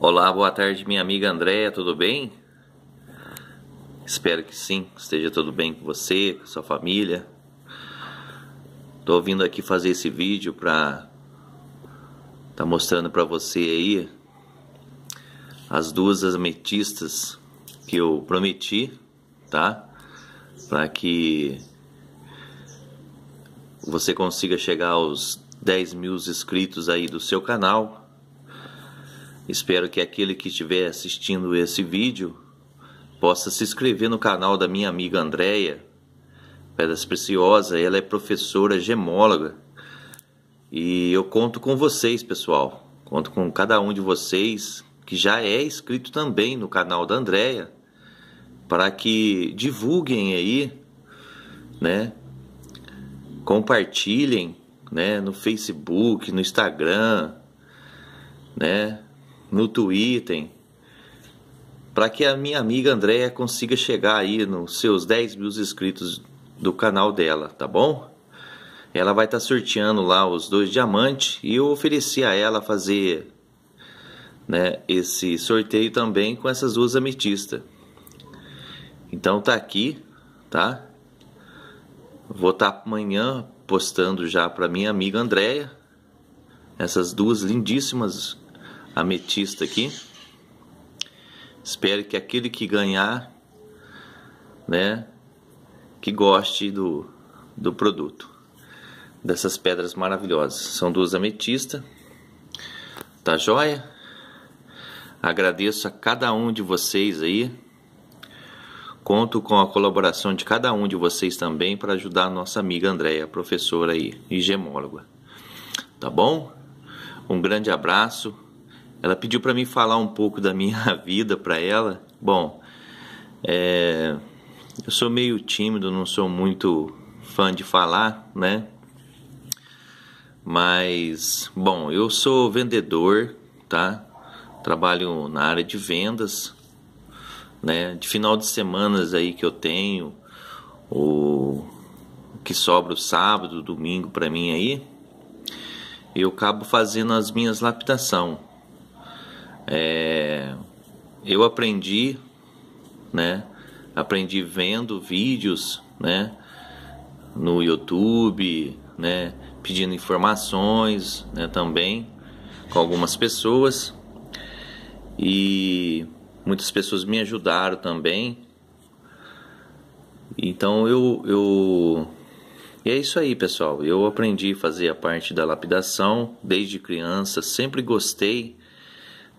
Olá, boa tarde, minha amiga Andréia, tudo bem? Espero que sim, esteja tudo bem com você, com sua família. Tô vindo aqui fazer esse vídeo para tá mostrando para você aí as duas ametistas que eu prometi, tá? Para que você consiga chegar aos 10 mil inscritos aí do seu canal Espero que aquele que estiver assistindo esse vídeo possa se inscrever no canal da minha amiga Andréia Pedras Preciosa. Ela é professora gemóloga. E eu conto com vocês, pessoal. Conto com cada um de vocês que já é inscrito também no canal da Andréia para que divulguem aí, né? Compartilhem, né, no Facebook, no Instagram, né? no Twitter, para que a minha amiga Andréia consiga chegar aí nos seus 10 mil inscritos do canal dela, tá bom? Ela vai estar tá sorteando lá os dois diamantes e eu ofereci a ela fazer né, esse sorteio também com essas duas ametistas. Então tá aqui, tá? Vou estar tá amanhã postando já para minha amiga Andréia essas duas lindíssimas ametista aqui. Espero que aquele que ganhar, né, que goste do, do produto. Dessas pedras maravilhosas. São duas ametistas. Tá joia? Agradeço a cada um de vocês aí. Conto com a colaboração de cada um de vocês também para ajudar a nossa amiga Andréia, professora aí e gemóloga. Tá bom? Um grande abraço. Ela pediu para mim falar um pouco da minha vida para ela. Bom, é, eu sou meio tímido, não sou muito fã de falar, né? Mas, bom, eu sou vendedor, tá? Trabalho na área de vendas, né? De final de semanas aí que eu tenho, o que sobra o sábado, domingo para mim aí, eu acabo fazendo as minhas lapidação, é, eu aprendi, né? Aprendi vendo vídeos, né? No YouTube, né? Pedindo informações, né? Também com algumas pessoas e muitas pessoas me ajudaram também. Então eu, eu e é isso aí, pessoal. Eu aprendi a fazer a parte da lapidação desde criança, sempre gostei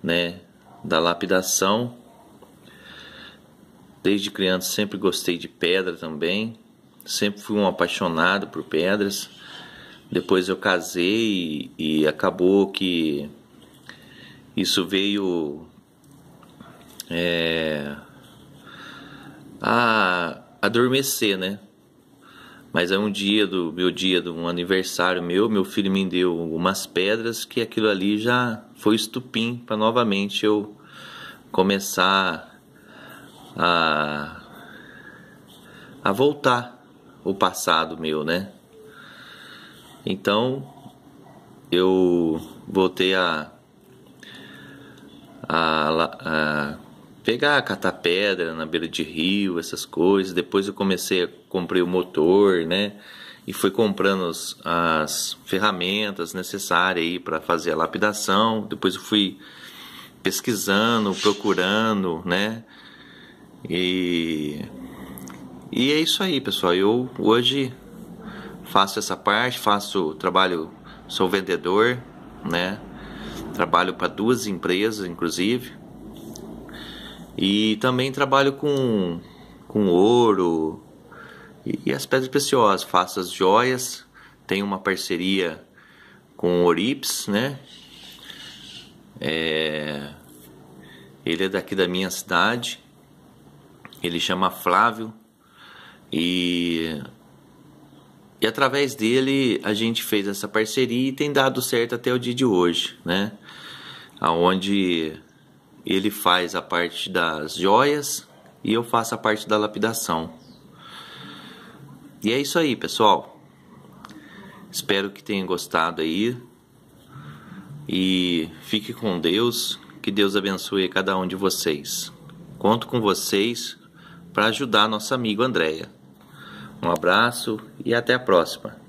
né, da lapidação. Desde criança sempre gostei de pedra também, sempre fui um apaixonado por pedras. Depois eu casei e, e acabou que isso veio é, a adormecer, né? Mas é um dia do meu dia de um aniversário meu, meu filho me deu umas pedras que aquilo ali já foi estupim para novamente eu começar a a voltar o passado meu, né? Então eu voltei a, a, a pegar, catar pedra na beira de rio, essas coisas. Depois eu comecei a comprar o motor, né? E fui comprando as, as ferramentas necessárias aí para fazer a lapidação. Depois eu fui pesquisando, procurando, né? E e é isso aí, pessoal. Eu hoje faço essa parte, faço trabalho, sou vendedor, né? Trabalho para duas empresas, inclusive e também trabalho com, com ouro e, e as pedras preciosas, faço as joias, tenho uma parceria com o Orips, né? É, ele é daqui da minha cidade, ele chama Flávio e e através dele a gente fez essa parceria e tem dado certo até o dia de hoje, né? Aonde ele faz a parte das joias e eu faço a parte da lapidação. E é isso aí, pessoal. Espero que tenham gostado aí. E fique com Deus. Que Deus abençoe cada um de vocês. Conto com vocês para ajudar nosso amigo Andréia. Um abraço e até a próxima.